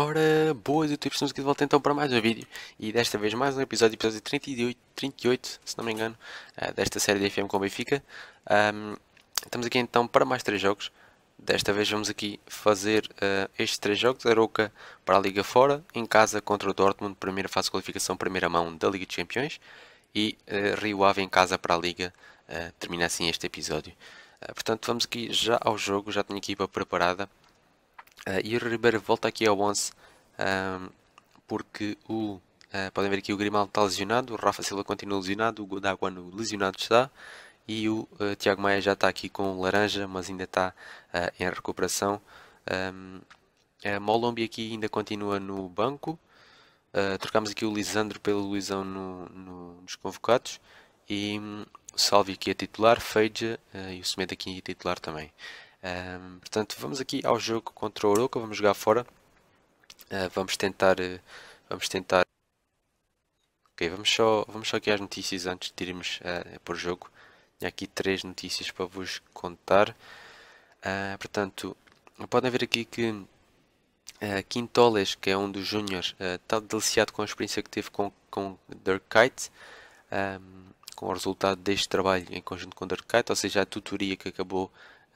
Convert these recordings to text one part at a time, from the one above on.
Ora, boas YouTube, estamos aqui de volta então para mais um vídeo E desta vez mais um episódio, episódio 38, 38 se não me engano eh, Desta série de FM com o Benfica um, Estamos aqui então para mais 3 jogos Desta vez vamos aqui fazer uh, estes 3 jogos Aroca para a Liga Fora, em casa contra o Dortmund Primeira fase de qualificação, primeira mão da Liga dos Campeões E uh, Rio Ave em casa para a Liga uh, Termina assim este episódio uh, Portanto vamos aqui já ao jogo, já tenho a equipa preparada Uh, e o Ribeiro volta aqui ao 11 um, porque o, uh, podem ver aqui o Grimaldo está lesionado, o Rafa Silva continua lesionado, o Godaguano lesionado está e o uh, ah, Tiago Maia já está aqui com laranja, mas ainda está em recuperação. Um, a Molombi aqui ainda continua no banco. trocamos aqui o Lisandro pelo Luizão no, no, nos convocados e um, o Salvi aqui é titular, Feija e o Semedo aqui é titular também. Um, portanto, vamos aqui ao jogo contra o Oroca, vamos jogar fora. Uh, vamos tentar. Eh, vamos tentar. Ok, vamos só, vamos só aqui às notícias antes de irmos uh, ah, por jogo. Tenho aqui três notícias para vos contar. Uh, portanto, podem ver aqui que uh, Quintoles, que é um dos júniores, está deliciado com a experiência que teve com, com Dirk Kite. Um, com o resultado deste trabalho em conjunto com Dirk Kite, ou seja, a tutoria que acabou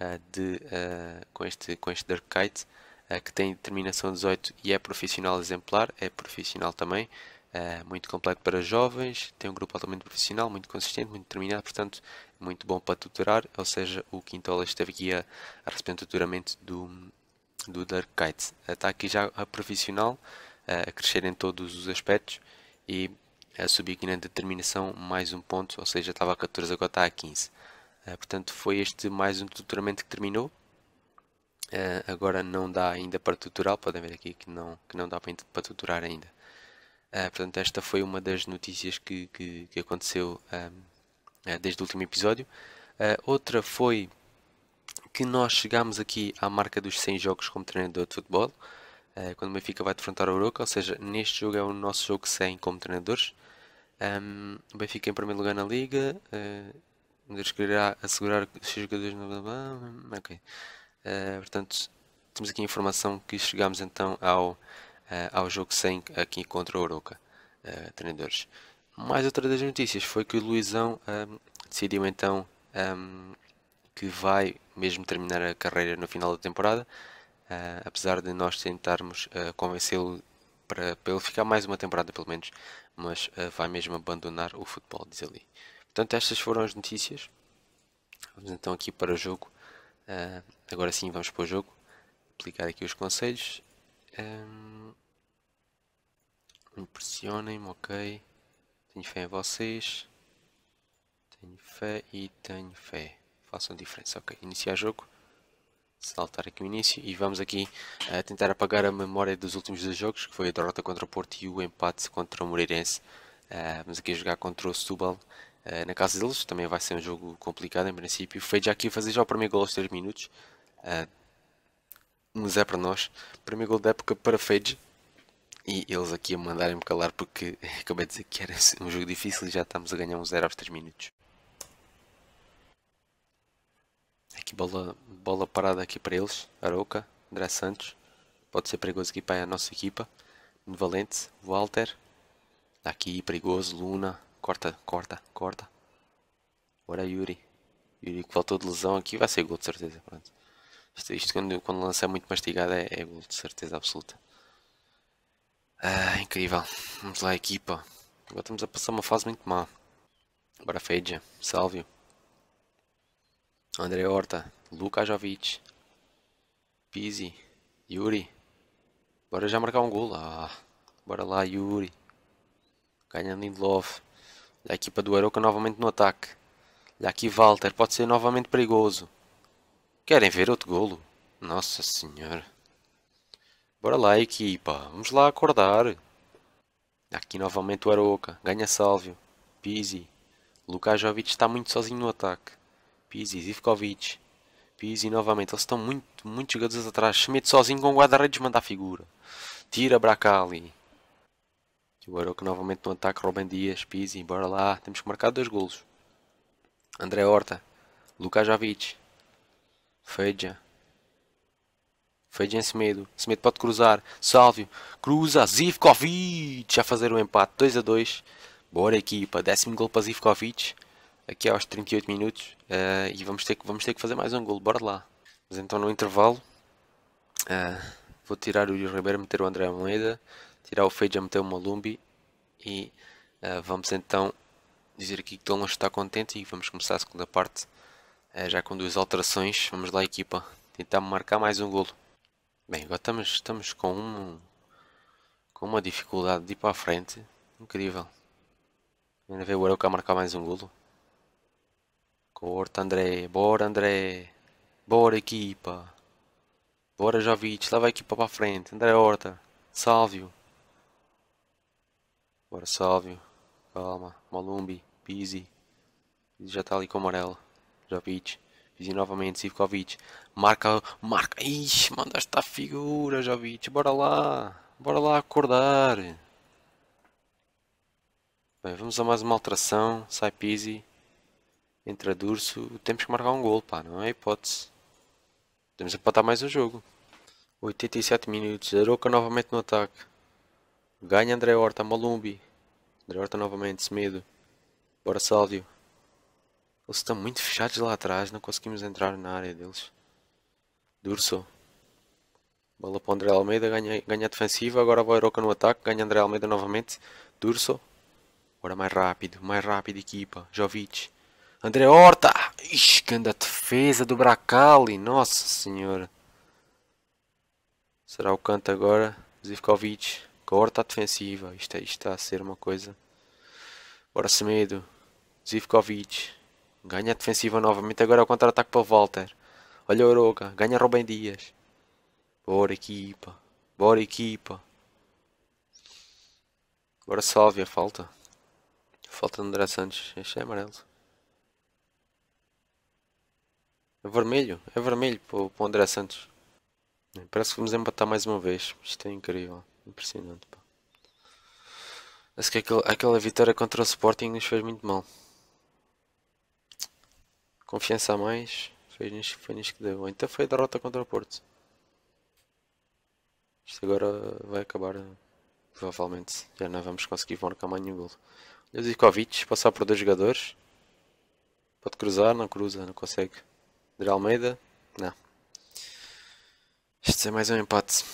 ah, de, ah, com, este, com este Dark Kite, ah, que tem determinação 18 e é profissional exemplar, é profissional também, muito completo para jovens, tem um grupo altamente profissional, muito consistente, muito determinado, portanto, muito bom para tutorar, ou seja, o Quintola esteve aqui a, a receber tutoramento do, do Dark Kite. Está aqui já a profissional, a crescer em todos os aspectos e a subir aqui na determinação mais um ponto, ou seja, estava a 14, agora está a 15. Eh, portanto, foi este mais um tutoramento que terminou. Uh, agora não dá ainda para tutorar, podem ver aqui que não, que não dá para tutorar ainda. Uh, portanto, esta foi uma das notícias que, que, que aconteceu ehm, desde o último episódio. outra foi que nós chegámos aqui à marca dos 100 jogos como treinador de futebol. quando o Benfica vai defrontar o Oroca, ou seja, neste jogo é o nosso jogo 100 como treinadores. Um, ehm, o Benfica em primeiro lugar na Liga, uh, escolherá assegurar que os jogadores não. Ok. Uh, portanto, temos aqui a informação que chegamos então ao, uh, ao jogo sem aqui contra o Oroca, uh, eh, treinadores. Mais outra das notícias foi que o Luizão um, decidiu então um, que vai mesmo terminar a carreira no final da temporada, uh, apesar de nós tentarmos convencê-lo para, para ele ficar mais uma temporada pelo menos, mas vai mesmo abandonar o futebol, diz ali. Portanto, estas foram as notícias. Vamos então aqui para o jogo. Uh, agora sim vamos para o jogo. Aplicar aqui os conselhos. Um, ah, Impressionem-me, ok. Tenho fé em vocês. Tenho fé e tenho fé. Façam diferença, ok. Iniciar jogo. Saltar aqui o início e vamos aqui uh, tentar apagar a memória dos últimos dois jogos, que foi a derrota contra o Porto e o empate contra o Moreirense. Uh, vamos aqui jogar contra o Setúbal uh, na casa deles. Também vai ser um jogo complicado em princípio. Fade já aqui fazer já o primeiro gol aos 3 minutos. Uh, um zé para nós. Primeiro gol da época para Fade E eles aqui a mandarem-me calar porque acabei de dizer que era um jogo difícil e já estamos a ganhar um zero aos 3 minutos. Aqui é bola, bola parada aqui para eles. Aroca, André Santos. Pode ser perigoso aqui para a nossa equipa. Valente, Walter. Aqui perigoso, Luna. Corta, corta, corta. Bora, Yuri. Yuri que faltou de lesão aqui vai ser gol de certeza. Pronto. Isto, isto quando, quando lança é muito mastigado é, é gol de certeza absoluta. Ah, incrível. Vamos lá, equipa. Agora estamos a passar uma fase muito má. Bora, Fedja. Salvio. André Horta. Lucas Jovic. Pizzi. Yuri. Bora já marcar um gol. Ah, bora lá, Yuri. Ganha Lindlove. A equipa do Aroca novamente no ataque. Olha aqui Walter, pode ser novamente perigoso. Querem ver outro golo? Nossa senhora. Bora lá equipa, vamos lá acordar. Aqui novamente o Aroca, ganha Sálvio. Pizzi. Lucas Jovic está muito sozinho no ataque. Pizzi, Zivkovic. Pizzi novamente, eles estão muito, muito jogadores atrás. mete sozinho com o guarda-redes manda a figura. Tira Bracali. Aqui o Aroca novamente no ataque, Robin Dias, Pizzi, bora lá. Temos que marcar dois golos. André Horta, Lucas Javic, Feija. Feijão em Semedo. Semedo pode cruzar. Sálvio, cruza, Zivkovic a fazer o um empate 2 a 2. Bora equipa, décimo gol para Zivkovic. Aqui aos 38 minutos. Uh, e vamos ter, que, vamos ter que fazer mais um gol, bora lá. Mas então no intervalo, uh, vou tirar o Yuri Ribeiro, meter o André Almeida tirar o fade a meter uma Lumbi e uh, vamos então dizer aqui que Dolan está contente e vamos começar a segunda parte uh, já com duas alterações. Vamos lá equipa, tentar marcar mais um golo. Bem, agora estamos, estamos com, um, com uma dificuldade de ir para a frente incrível. Ainda vê o Arauca marcar mais um golo. Corta André, bora André, bora equipa. Bora Jovic, leva a equipa para a frente. André Horta, salve-o. Bora Varsálvio, Calma, Malumbi, Pizzi. Pizzi já está ali com o amarelo. Jovic. Pizzi novamente, Sivkovic. Marca, marca. Ixi, manda esta figura, Jovic. Bora lá. Bora lá acordar. Bem, vamos a mais uma alteração. Sai Pizzi. Entra Durso. Temos que marcar um gol, pá. Não é hipótese. Temos a empatar mais um jogo. 87 minutos. Aroca novamente no ataque. Ganha André Horta, Malumbi. André Horta novamente, Semedo. Bora Sáudio. Eles estão muito fechados lá atrás, não conseguimos entrar na área deles. Durso. Bola para o André Almeida, ganha, ganha a defensiva, agora vai Roca no ataque, ganha André Almeida novamente. Durso. Agora mais rápido, mais rápido equipa. Jovic. André Horta! Ixi, que anda defesa do Bracali, nossa senhora. Será o canto agora? Zivkovic. Bora a defensiva. Isto, é, isto está a ser uma coisa. Bora Semedo, Zivkovic, ganha a defensiva novamente. Agora é o contra-ataque para o Walter. Olha o Oroca, ganha Rubem Dias. Bora equipa, bora equipa. Bora salve a falta. Falta de André Santos, este é amarelo. É vermelho, é vermelho para o André Santos. Parece que vamos empatar mais uma vez. Isto é incrível. Impressionante, pá. Acho que é aquele, aquela vitória contra o Sporting nos fez muito mal. Confiança a mais, fez-nos foi nisso que deu. Então foi a derrota contra o Porto. Isto agora vai acabar, provavelmente. Já não vamos conseguir marcar mais nenhum gol. Ljuzikovic, passar por dois jogadores. Pode cruzar, não cruza, não consegue. André Almeida, não. Isto é mais um empate.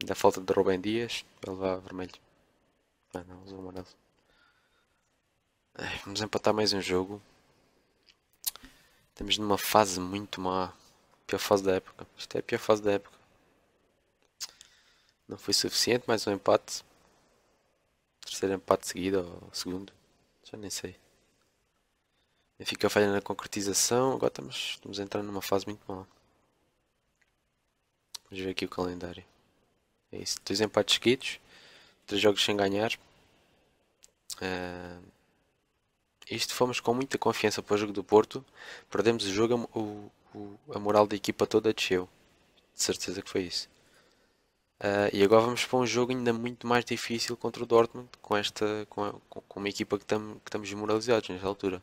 Ainda falta de Rubem Dias para levar vermelho. Ah, não, usou amarelo. vamos empatar mais um jogo. Estamos numa fase muito má. Pior fase da época. Isto é a pior fase da época. Não foi suficiente, mais um empate. Terceiro empate seguido ou segundo. Já nem sei. Eu fico falha na concretização. Agora estamos, estamos entrando numa fase muito má. Vamos ver aqui o calendário. É isso. Dois empates seguidos. Três jogos sem ganhar. Uh, isto fomos com muita confiança para o jogo do Porto. Perdemos o jogo, o, o, a moral da equipa toda desceu. De certeza que foi isso. Uh, e agora vamos para um jogo ainda muito mais difícil contra o Dortmund, com, esta, com, a, com uma equipa que, tam, que estamos desmoralizados nesta altura.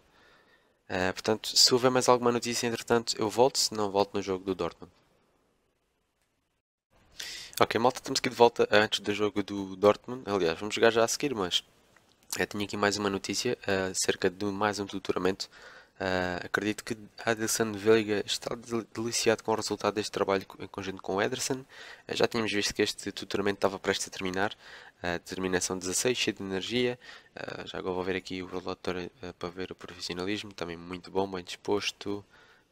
Uh, portanto, se houver mais alguma notícia, entretanto, eu volto, se não volto no jogo do Dortmund. Ok, malta, estamos aqui de volta antes do jogo do Dortmund. Aliás, vamos jogar já a seguir, mas eu eh, tinha aqui mais uma notícia uh, acerca de mais um tutoramento. Uh, acredito que Adelson Veiga está deliciado com o resultado deste trabalho em conjunto com o Ederson. Uh, já tínhamos visto que este tutoramento estava prestes a terminar. determinação 16, cheio de energia. já agora vou ver aqui o relatório para ver o profissionalismo. Também muito bom, bem disposto.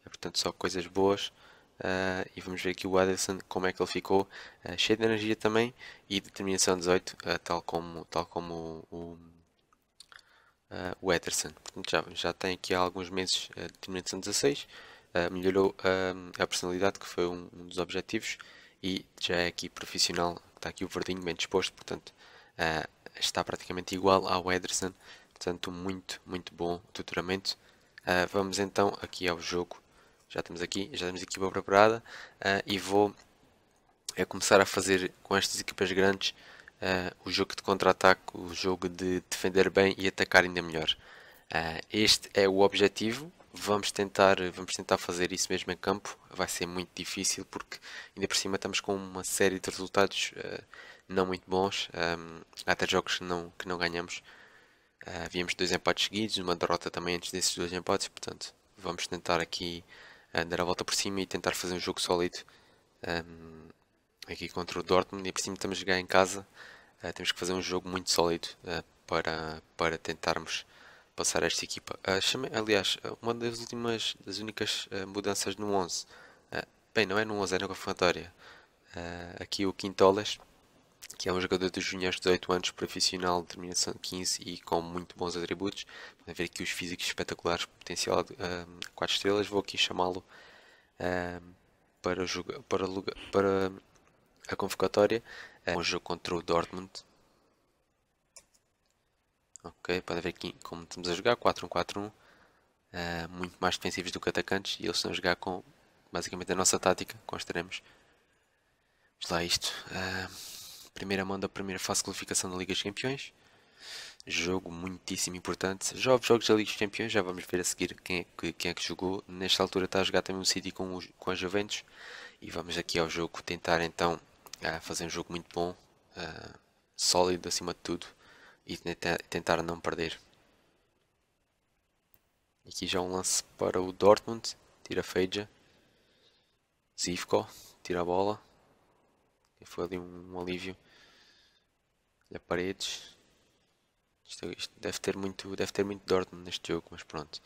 portanto, só coisas boas. Uh, e vamos ver aqui o Ederson como é que ele ficou, uh, cheio de energia também e determinação 18, uh, ah, tal como, tal como o, o Ederson. já, já tem aqui há alguns meses uh, determinação 16, melhorou a personalidade que foi um, um, dos objetivos e já é aqui profissional, está aqui o verdinho bem disposto, portanto está praticamente igual ao Ederson, portanto muito, muito bom tutoramento. vamos então aqui ao jogo já temos aqui, já temos equipa preparada uh, e vou é começar a fazer com estas equipas grandes uh, o jogo de contra-ataque, o jogo de defender bem e atacar ainda melhor. Uh, este é o objetivo. Vamos tentar, vamos tentar fazer isso mesmo em campo. Vai ser muito difícil porque ainda por cima estamos com uma série de resultados não muito bons. Um, há até jogos que não, que não ganhamos. Uh, víamos dois empates seguidos, uma derrota também antes desses dois empates, portanto vamos tentar aqui andar dar a volta por cima e tentar fazer um jogo sólido um, aqui contra o Dortmund. E por cima estamos a jogar em casa, uh, temos que fazer um jogo muito sólido uh, para, para tentarmos passar esta equipa. Uh, aliás, uma das últimas, das únicas mudanças no 11, bem, não é no 11, é na convocatória. aqui o Quintolas que é um jogador de juniores de 18 anos, profissional de terminação 15 e com muito bons atributos. Podem ver aqui os físicos espetaculares, potencial um, 4 estrelas. Vou aqui chamá-lo hum, para, para, para a convocatória. É um jogo contra o Dortmund. Ok, podem ver aqui como estamos a jogar, 4-1-4-1. Uh, hum, muito mais defensivos do que atacantes e eles estão a jogar com basicamente a nossa tática, com extremos. Vamos lá isto. Uh, primeira mão da primeira fase de qualificação da Liga dos Campeões. Jogo muitíssimo importante. Já houve jogos da Liga dos Campeões, já vamos ver a seguir quem é que, quem é que jogou. Nesta altura está a jogar também um City com, os, com a Juventus. E vamos aqui ao jogo tentar então ah, fazer um jogo muito bom, ah, sólido acima de tudo. E tentar não perder. Aqui já um lance para o Dortmund. Tira Feija. Zivko. Tira a bola. Foi ali um alívio. Olha, paredes. Isto, isto, deve ter muito, deve ter muito Dortmund neste jogo, mas pronto.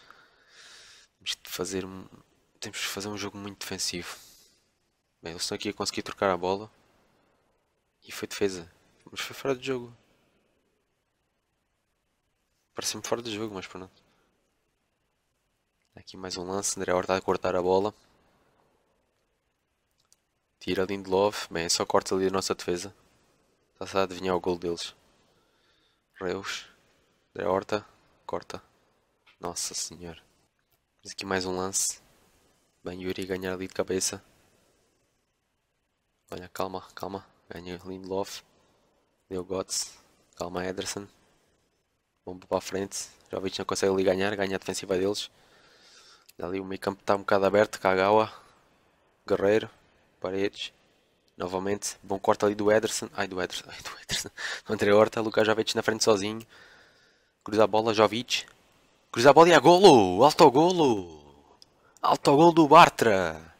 Temos de fazer, temos de fazer um jogo muito defensivo. Bem, eles estão aqui a conseguir trocar a bola. E foi defesa. Mas foi fora de jogo. Parece-me fora de jogo, mas pronto. Aqui mais um lance. André Horta a cortar a bola. Tira Lindelof. Bem, é só corta ali a nossa defesa. Estás a adivinhar o gol deles. Reus. André Horta. Corta. Nossa senhora. Mas aqui mais um lance. Bem Yuri ganhar ali de cabeça. Olha, calma, calma. Ganha Lindelof. Deu Gotts. Calma Ederson. Bomba para a frente. Jovic não consegue ali ganhar. Ganha a defensiva deles. Ali o meio campo está um bocado aberto. Kagawa. Guerreiro. Paredes. Novamente, bom corte ali do Ederson. Ai, do Ederson. Ai, do Ederson. Do André Horta. Lucas Jovic na frente sozinho. Cruza a bola, Jovic. Cruza a bola e a é golo! Alto golo! Alto golo do Bartra!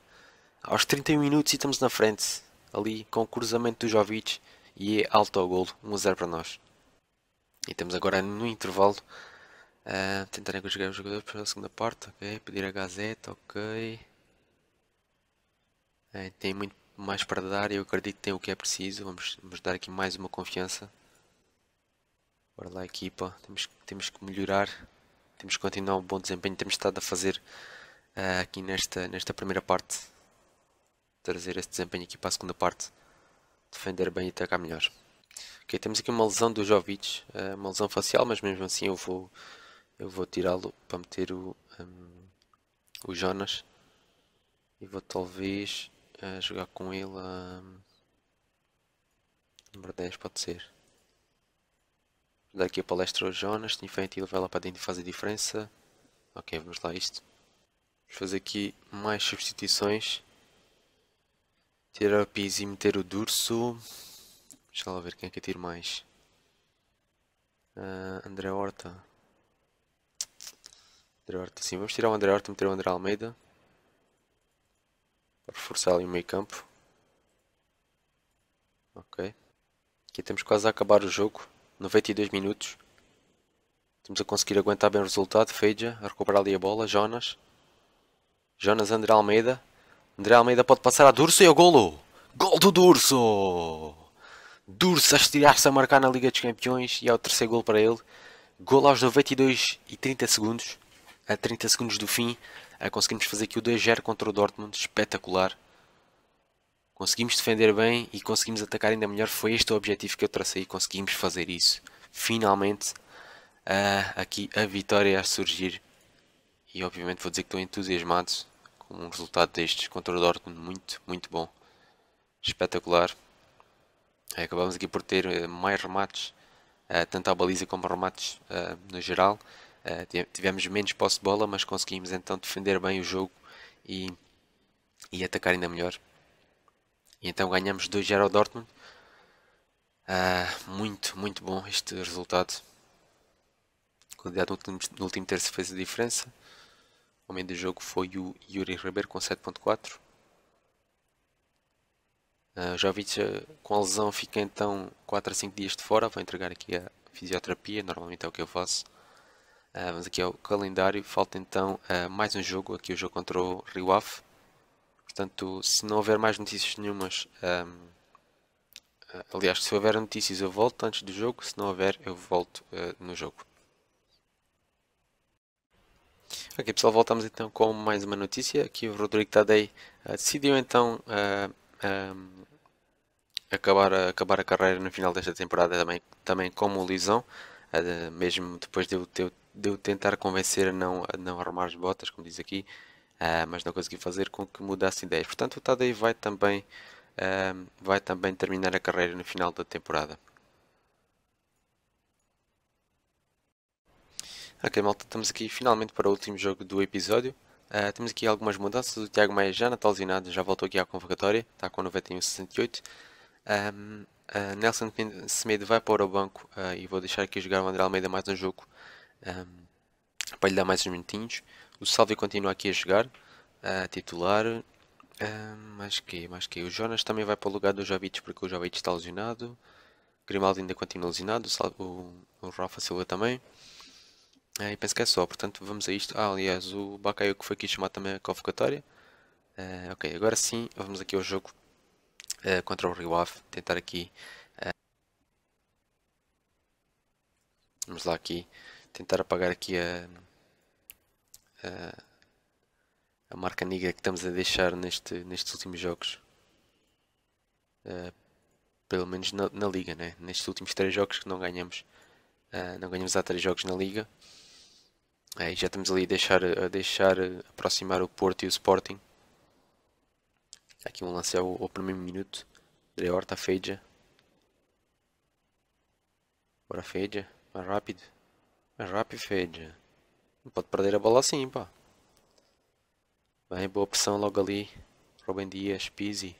Aos 31 minutos e estamos na frente. Ali com o cruzamento do Jovic. E é alto golo. 1-0 a para nós. E estamos agora no intervalo. Uh, tentarem conjugar os jogadores para a segunda parte. Ok. Pedir a Gazeta. Ok. tem muito mais para dar. Eu acredito que tem o que é preciso. Vamos, vamos dar aqui mais uma confiança. Bora lá, equipa. Temos, temos que melhorar. Temos que continuar um bom desempenho. Temos estado a fazer uh, aqui nesta, nesta primeira parte. Trazer este desempenho aqui para a segunda parte. Defender bem e atacar melhor. Ok, temos aqui uma lesão do Jovic. Uh, uma lesão facial, mas mesmo assim eu vou, eu vou tirá-lo para meter o, um, o Jonas. E vou talvez a jogar com ele a. número 10, pode ser. Daqui a palestra ao Jonas, tenho ele vai lá para dentro e faz a diferença. Ok, vamos lá isto. Vamos fazer aqui mais substituições. Tirar o Pizzi e meter o Durso. Deixa lá ver quem é que eu tiro mais. Uh, André Horta. André Horta, sim. Vamos tirar o André Horta e meter o André Almeida reforçar ali o meio campo. Ok. Aqui temos quase a acabar o jogo. 92 minutos. Estamos a conseguir aguentar bem o resultado. Feija a recuperar ali a bola. Jonas. Jonas André Almeida. André Almeida pode passar a Durso e ao é golo. Gol do Durso! Durso a estirar-se a marcar na Liga dos Campeões e é o terceiro gol para ele. Gol aos 92 e 30 segundos. A 30 segundos do fim. Ah, conseguimos fazer aqui o 2-0 contra o Dortmund, espetacular. Conseguimos defender bem e conseguimos atacar ainda melhor. Foi este o objetivo que eu tracei e conseguimos fazer isso. Finalmente, uh, aqui a vitória a surgir. E obviamente vou dizer que estou entusiasmado com um resultado destes contra o Dortmund. Muito, muito bom. Espetacular. Ah, acabamos aqui por ter mais remates, uh, tanto à baliza como remates uh, no geral. Eh, tivemos menos posse de bola, mas conseguimos então defender bem o jogo e, e atacar ainda melhor. E então ganhamos 2-0 ao Dortmund. Uh, muito, muito bom este resultado. A quantidade no último, no último terço fez a diferença. O homem do jogo foi o Yuri Ribeiro com 7.4. Uh, eh, Jovic com a lesão fica então 4 a 5 dias de fora. Vou entregar aqui a fisioterapia, normalmente é o que eu faço. Uh, vamos aqui ao calendário, falta então uh, mais um jogo, aqui o jogo contra o Rio Ave. Portanto, se não houver mais notícias nenhumas, um, ah, aliás, se houver notícias eu volto antes do jogo, se não houver eu volto uh, no jogo. Ok pessoal, voltamos então com mais uma notícia, aqui o Rodrigo Tadei decidiu então um, acabar, a, acabar a carreira no final desta temporada também, também como lesão, mesmo depois de eu ter de eu tentar convencer a não, a não arrumar as botas, como diz aqui, uh, mas não consegui fazer com que mudasse ideias. Portanto, o Tadei vai também, uh, vai também terminar a carreira no final da temporada. Ok, malta, estamos aqui finalmente para o último jogo do episódio. Uh, temos aqui algumas mudanças. O Tiago Maia já natalzinado, já voltou aqui à convocatória, está com 91,68. Um, uh, Nelson Semedo vai para o banco uh, e vou deixar aqui jogar o André Almeida mais um jogo um, para lhe dar mais uns minutinhos. O Salve continua aqui a jogar, uh, titular. Uh, mais que, mais que. O Jonas também vai para o lugar do Jovic porque o Jovic está lesionado. Grimaldo ainda continua lesionado, o, o Rafa Silva também. É, e penso que é só, portanto vamos a isto. Ah, aliás, o Bacaio que foi aqui chamado também a convocatória. Uh, ok, agora sim, vamos aqui ao jogo uh, contra o Rio Ave. Tentar aqui. Uh, vamos lá aqui tentar apagar aqui a, a, a marca negra que estamos a deixar neste, nestes últimos jogos. Uh, pelo menos na, na, liga, né? nestes últimos 3 jogos que não ganhamos. Uh, não ganhamos há 3 jogos na liga. Uh, já estamos ali a deixar, a deixar aproximar o Porto e o Sporting. Aqui um lance ao, ao primeiro minuto. André Horta, tá Feija. Bora Feija, mais rápido. Rap fade. Não pode perder a bola assim, pá. Bem, boa opção logo ali. Rubem Dias, Pizzi,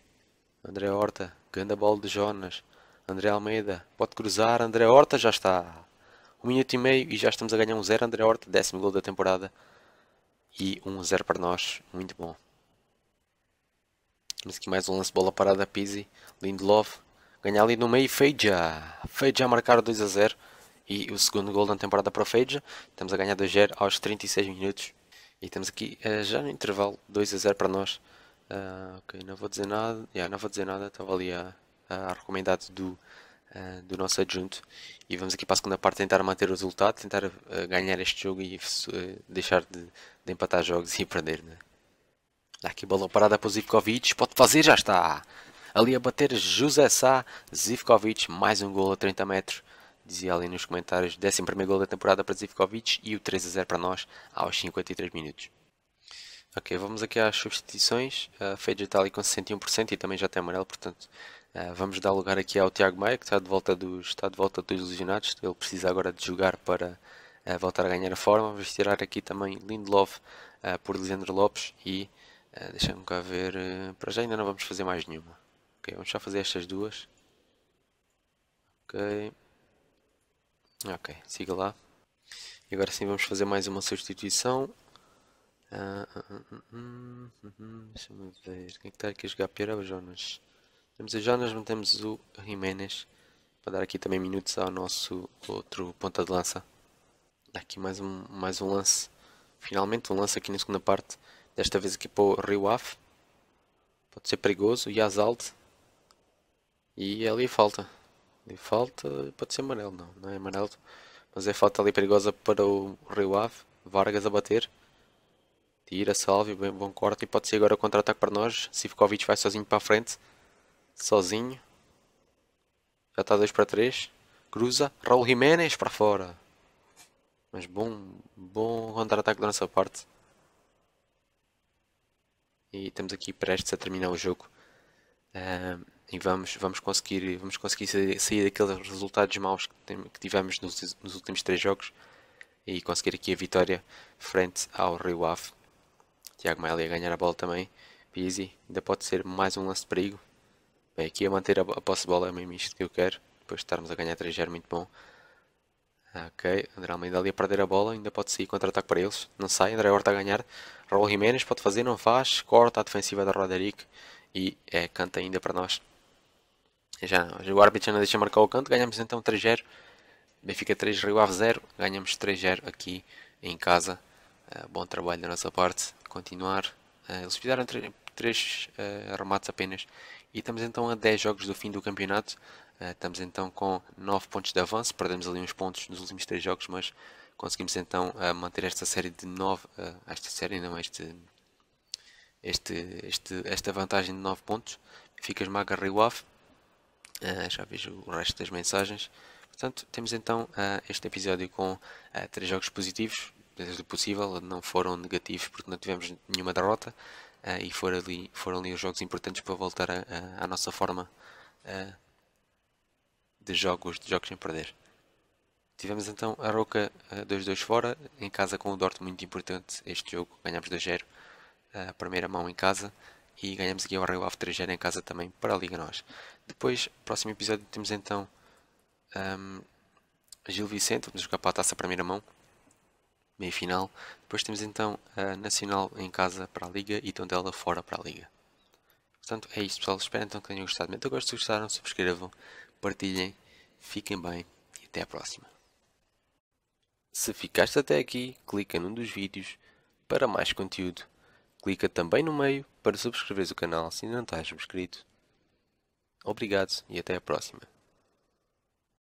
André Horta, ganda bola de Jonas. André Almeida, pode cruzar, André Horta já está. Um minuto e meio e já estamos a ganhar um zero. André Horta, décimo gol da temporada. E um zero para nós, muito bom. Temos aqui mais um lance bola parada, Pizzi, Lindelof. Ganhar ali no meio, Feija. Feija marcar 2 a 0. E o segundo gol da temporada para o Feija. Estamos a ganhar 2-0 aos 36 minutos. E temos aqui uh, já no intervalo 2-0 para nós. Uh, ok, não vou dizer nada. Yeah, não vou dizer nada. Estava ali a, a recomendado do, uh, do nosso adjunto. E vamos aqui para a segunda parte tentar manter o resultado, tentar ganhar este jogo e deixar de, de, empatar jogos e perder. Né? Dá aqui bola parada para o Zivkovic. Pode fazer, já está. Ali a bater José Sá, Zivkovic, mais um gol a 30 metros dizia ali nos comentários, 11 gol da temporada para Zivkovic e o 3 a 0 para nós aos 53 minutos. Ok, vamos aqui às substituições. Uh, Fade está ali com 61% e também já tem amarelo, portanto uh, vamos dar lugar aqui ao Tiago Maia que está de volta dos, está de volta dos lesionados. Ele precisa agora de jogar para uh, voltar a ganhar a forma. Vamos tirar aqui também Lindelof uh, por Lisandro Lopes e uh, deixa-me cá ver. para já ainda não vamos fazer mais nenhuma. Ok, vamos só fazer estas duas. Ok. Ok, siga lá. E agora sim vamos fazer mais uma substituição. Ah, ah, ah, ah Deixa-me ver. Quem é que está aqui a jogar? Pierre é ou Jonas? Temos o Jonas, não temos o Jiménez. Para dar aqui também minutos ao nosso outro ponta de lança. aqui mais um, mais um lance. Finalmente um lance aqui na segunda parte. Desta vez aqui para o Rio Pode ser perigoso. E Azalt. E é ali falta. E falta, pode ser amarelo, não, não é amarelo. Mas é falta ali perigosa para o Rio Ave. Vargas a bater. Tira, salve, bem bom corte. E pode ser agora contra-ataque para nós. Sivkovic vai sozinho para a frente. Sozinho. Já está 2 para 3. Cruza. Raul Jiménez para fora. Mas bom, bom contra-ataque da nossa parte. E estamos aqui prestes a terminar o jogo. Um e vamos, vamos conseguir, vamos conseguir sair, sair daqueles resultados maus que, tem, que tivemos nos, nos, últimos três jogos e conseguir aqui a vitória frente ao Rio Ave. Tiago Maia a ganhar a bola também. Pizzi, ainda pode ser mais um lance de perigo. Bem, aqui a manter a, a posse de bola é mesmo isto que eu quero. Depois de estarmos a ganhar 3-0, muito bom. Ok, André Almeida ali a perder a bola, ainda pode sair contra-ataque para eles. Não sai, André Horta a ganhar. Raul Jiménez pode fazer, não faz. Corta a defensiva da Roderick e é, canta ainda para nós. Já, o árbitro já não deixa marcar o canto, ganhamos então 3-0. Benfica 3, Rio Ave 0. Ganhamos 3-0 aqui em casa. Uh, bom trabalho da nossa parte. Continuar. Uh, eles fizeram 3, 3 uh, remates apenas. E estamos então a 10 jogos do fim do campeonato. Eh, estamos então com 9 pontos de avanço. Perdemos ali uns pontos nos últimos 3 jogos, mas conseguimos então manter esta série de 9. esta série não, este, este, este, esta vantagem de 9 pontos. Fica esmaga Rio Ave. Ah, já vejo o resto das mensagens. Portanto, temos então uh, este episódio com uh, três jogos positivos, desde o possível, não foram negativos porque não tivemos nenhuma derrota e foram ali, foram ali os jogos importantes para voltar a, a, à nossa forma de jogos, de jogos sem perder. Tivemos então a Roca 2-2 fora, em casa com o Dortmund, muito importante este jogo, ganhamos 2-0, a primeira mão em casa e ganhamos aqui o Rio After Gen em casa também para a Liga Nós. Depois, próximo episódio, temos então um, Gil Vicente, vamos jogar para a taça primeira mão, meio final. Depois temos então a Nacional em casa para a Liga e Tondela fora para a Liga. Portanto, é isto pessoal, espero então que tenham gostado. Muito então, gosto se gostaram, subscrevam, partilhem, fiquem bem e até à próxima. Se ficaste até aqui, clica num dos vídeos para mais conteúdo. Clica também no meio para subscreveres o canal se ainda não estás subscrito. Obrigado e até a próxima.